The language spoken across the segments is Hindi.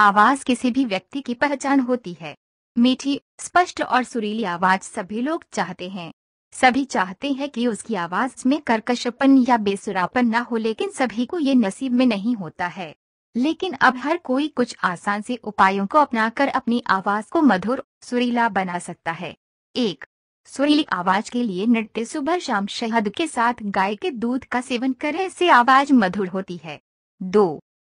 आवाज किसी भी व्यक्ति की पहचान होती है मीठी स्पष्ट और सुरीली आवाज सभी लोग चाहते हैं सभी चाहते हैं कि उसकी आवाज में कर्कशपन या बेसुरापन ना हो लेकिन सभी को ये नसीब में नहीं होता है लेकिन अब हर कोई कुछ आसान से उपायों को अपनाकर अपनी आवाज को मधुर सुरीला बना सकता है एक सुरीली आवाज के लिए नृत्य सुबह शाम शहद के साथ गाय के दूध का सेवन करें इससे आवाज मधुर होती है दो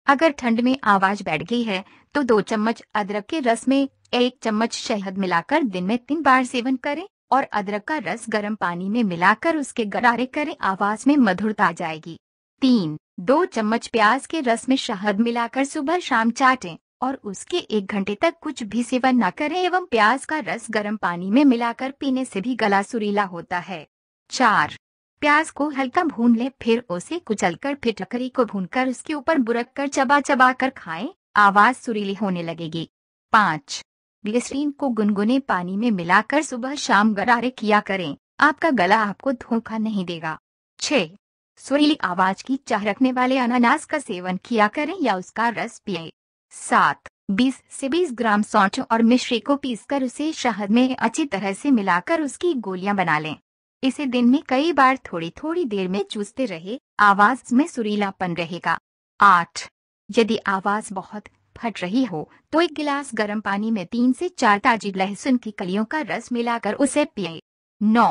अगर ठंड में आवाज बैठ गई है तो दो चम्मच अदरक के रस में एक चम्मच शहद मिलाकर दिन में तीन बार सेवन करें और अदरक का रस गर्म पानी में मिलाकर उसके गरारे करें आवाज में मधुरता आ जाएगी तीन दो चम्मच प्याज के रस में शहद मिलाकर सुबह शाम चाटें और उसके एक घंटे तक कुछ भी सेवन न करें एवं प्याज का रस गर्म पानी में मिलाकर पीने से भी गला सुरीला होता है चार प्याज को हल्का भून ले फिर उसे कुचलकर टकरी को भूनकर उसके ऊपर बुरक कर चबा चबा कर खाए आवाज सुरीली होने लगेगी पाँच ग्लिसरीन को गुनगुने पानी में मिलाकर सुबह शाम गरारे किया करें आपका गला आपको धोखा नहीं देगा छः सुरीली आवाज की चाह रखने वाले अनानास का सेवन किया करें या उसका रस पिए सात बीस से बीस ग्राम सौंठ और मिश्री को पीसकर उसे शहद में अच्छी तरह से मिलाकर उसकी गोलियां बना लें इसे दिन में कई बार थोड़ी थोड़ी देर में चूसते रहे आवाज में सुरीलापन रहेगा आठ यदि आवाज बहुत फट रही हो तो एक गिलास गर्म पानी में तीन से चार ताजी लहसुन की कलियों का रस मिलाकर उसे पिए नौ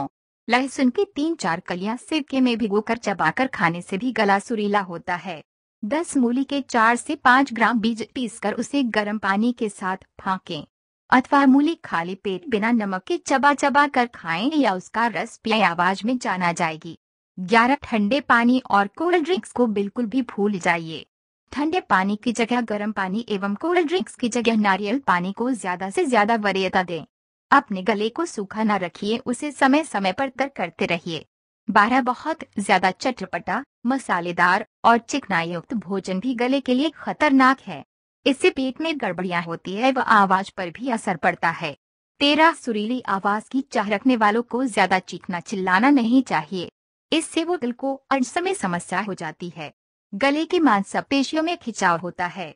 लहसुन की तीन चार कलियां सिरके में भिगोकर चबाकर खाने से भी गला सुरीला होता है दस मूली के चार से पाँच ग्राम बीज पीसकर उसे गर्म पानी के साथ फाके अथवा मूली खाली पेट बिना नमक के चबा चबा कर खाए या उसका रस पिए आवाज में जाना जाएगी ग्यारह ठंडे पानी और कोल्ड ड्रिंक्स को बिल्कुल भी भूल जाइए ठंडे पानी की जगह गर्म पानी एवं कोल्ड ड्रिंक्स की जगह नारियल पानी को ज्यादा से ज्यादा वरीयता दें अपने गले को सूखा न रखिए उसे समय समय पर तर करते रहिए बारह बहुत ज्यादा चटपटा मसालेदार और चिकनायुक्त भोजन भी गले के लिए खतरनाक है इससे पेट में गड़बड़ियां होती है व आवाज पर भी असर पड़ता है तेरा सुरीली आवाज की चाह रखने वालों को ज्यादा चीखना चिल्लाना नहीं चाहिए इससे वो दिल को अजसम समस्या हो जाती है गले की मांसपेशियों में खिंचाव होता है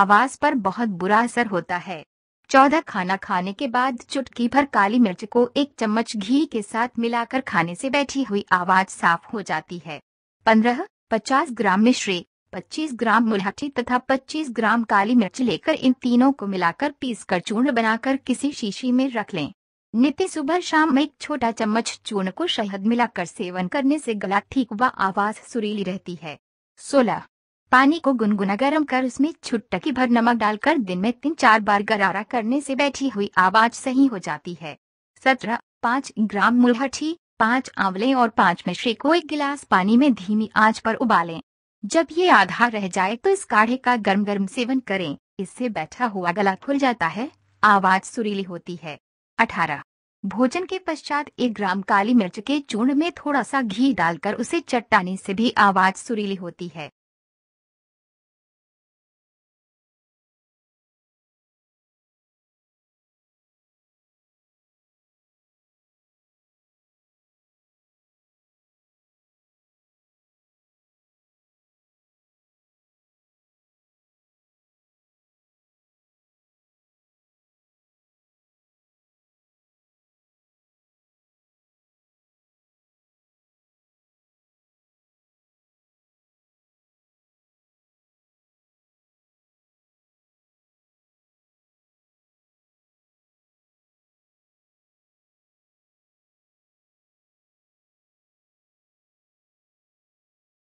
आवाज पर बहुत बुरा असर होता है चौदह खाना खाने के बाद चुटकी भर काली मिर्च को एक चम्मच घी के साथ मिलाकर खाने से बैठी हुई आवाज साफ हो जाती है पंद्रह पचास ग्राम मिश्री 25 ग्राम मुलाठी तथा 25 ग्राम काली मिर्च लेकर इन तीनों को मिलाकर पीस कर चूर्ण बनाकर किसी शीशी में रख लें नित्य सुबह शाम में एक छोटा चम्मच चूर्ण को शहद मिलाकर सेवन करने से गला ठीक व आवाज सुरीली रहती है सोलह पानी को गुनगुना गर्म कर उसमें छुट्टकी भर नमक डालकर दिन में तीन चार बार गरारा करने से बैठी हुई आवाज सही हो जाती है सत्रह पाँच ग्राम मुलहठी पाँच आंवले और पाँच मिश्री को एक गिलास पानी में धीमी आंच पर उबालें जब ये आधा रह जाए तो इस काढ़े का गर्म गर्म सेवन करें इससे बैठा हुआ गला खुल जाता है आवाज सुरीली होती है अठारह भोजन के पश्चात एक ग्राम काली मिर्च के चूर्ण में थोड़ा सा घी डालकर उसे चट्टानी से भी आवाज सुरीली होती है